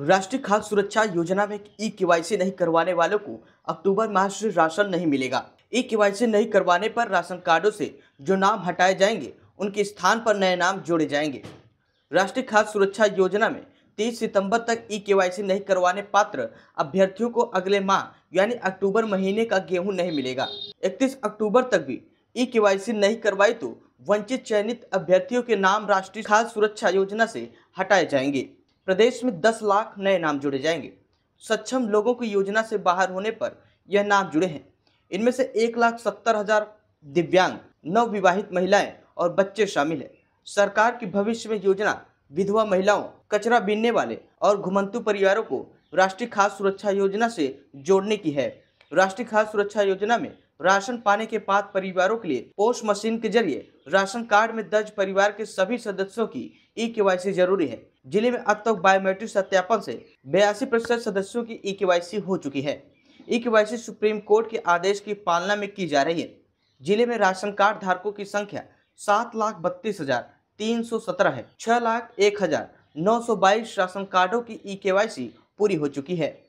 राष्ट्रीय खाद्य सुरक्षा योजना में ई के नहीं करवाने वालों को अक्टूबर माह से राशन नहीं मिलेगा ई के नहीं करवाने पर राशन कार्डों से जो नाम हटाए जाएंगे उनके स्थान पर नए नाम जोड़े जाएंगे राष्ट्रीय खाद्य सुरक्षा योजना में 30 सितंबर तक ई के नहीं करवाने पात्र अभ्यर्थियों को अगले माह यानी अक्टूबर महीने का गेहूं नहीं मिलेगा 31 अक्टूबर तक भी ई के नहीं करवाई तो वंचित चयनित अभ्यर्थियों के नाम राष्ट्रीय खाद्य सुरक्षा योजना से हटाए जाएंगे प्रदेश में दस लाख नए नाम जुड़े जाएंगे सक्षम लोगों की योजना से बाहर होने पर यह नाम जुड़े हैं इनमें से एक लाख सत्तर हजार दिव्यांग नवविवाहित महिलाएं और बच्चे शामिल हैं सरकार की भविष्य में योजना विधवा महिलाओं कचरा बीनने वाले और घुमंतु परिवारों को राष्ट्रीय खाद्य सुरक्षा योजना से जोड़ने की है राष्ट्रीय खाद्य सुरक्षा योजना में राशन पाने के पात्र परिवारों के लिए पोस्ट मशीन के जरिए राशन कार्ड में दर्ज परिवार के सभी सदस्यों की ई e के जरूरी है जिले में अब तक बायोमेट्रिक सत्यापन से बयासी प्रतिशत सदस्यों की ई e के हो चुकी है ई e के सुप्रीम कोर्ट के आदेश की पालना में की जा रही है जिले में राशन कार्ड धारकों की संख्या सात लाख बत्तीस हजार तीन सौ सत्रह है छह लाख एक हजार नौ सौ बाईस राशन कार्डों की ई के पूरी हो चुकी है